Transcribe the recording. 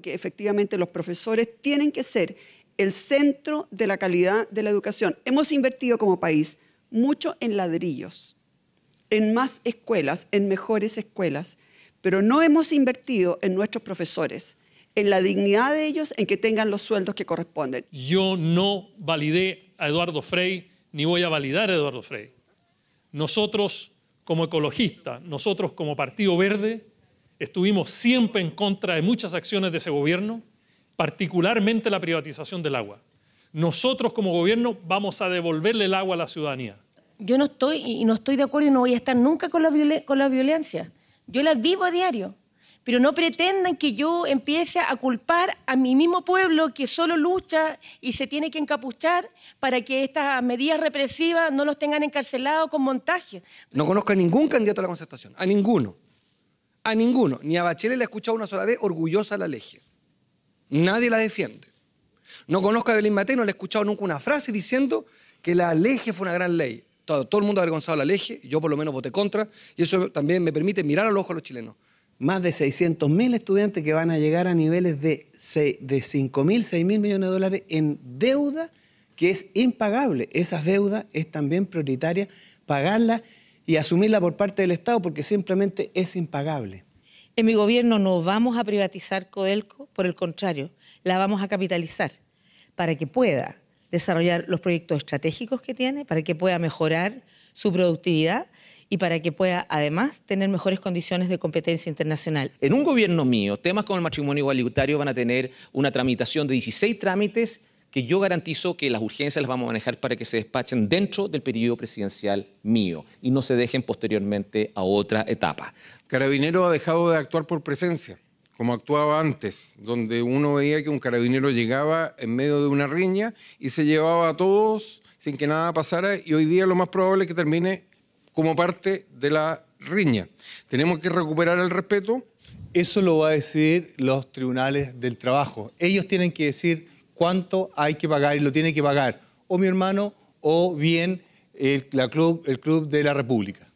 porque efectivamente los profesores tienen que ser el centro de la calidad de la educación. Hemos invertido como país mucho en ladrillos, en más escuelas, en mejores escuelas, pero no hemos invertido en nuestros profesores, en la dignidad de ellos, en que tengan los sueldos que corresponden. Yo no validé a Eduardo Frey, ni voy a validar a Eduardo Frey. Nosotros como ecologista nosotros como Partido Verde, Estuvimos siempre en contra de muchas acciones de ese gobierno, particularmente la privatización del agua. Nosotros como gobierno vamos a devolverle el agua a la ciudadanía. Yo no estoy y no estoy de acuerdo y no voy a estar nunca con la, con la violencia. Yo la vivo a diario pero no pretendan que yo empiece a culpar a mi mismo pueblo que solo lucha y se tiene que encapuchar para que estas medidas represivas no los tengan encarcelados con montaje. No conozco a ningún candidato a la concertación, a ninguno. A ninguno. Ni a Bachelet le he escuchado una sola vez orgullosa la ley. Nadie la defiende. No conozco a Belín Matei, no le he escuchado nunca una frase diciendo que la ley fue una gran ley. Todo, el mundo ha avergonzado la ley, yo por lo menos voté contra, y eso también me permite mirar al ojo a los chilenos. Más de 600.000 estudiantes que van a llegar a niveles de, mil, 5.000, 6.000 millones de dólares en deuda que es impagable. Esa deuda es también prioritaria pagarla y asumirla por parte del Estado porque simplemente es impagable. En mi gobierno no vamos a privatizar Codelco, por el contrario, la vamos a capitalizar para que pueda desarrollar los proyectos estratégicos que tiene, para que pueda mejorar su productividad y para que pueda además tener mejores condiciones de competencia internacional. En un gobierno mío, temas como el matrimonio igualitario van a tener una tramitación de 16 trámites que yo garantizo que las urgencias las vamos a manejar para que se despachen dentro del periodo presidencial mío y no se dejen posteriormente a otra etapa. Carabinero ha dejado de actuar por presencia, como actuaba antes, donde uno veía que un carabinero llegaba en medio de una riña y se llevaba a todos sin que nada pasara y hoy día lo más probable es que termine como parte de la riña. Tenemos que recuperar el respeto. Eso lo va a decidir los tribunales del trabajo. Ellos tienen que decir cuánto hay que pagar y lo tiene que pagar o mi hermano o bien el, club, el Club de la República.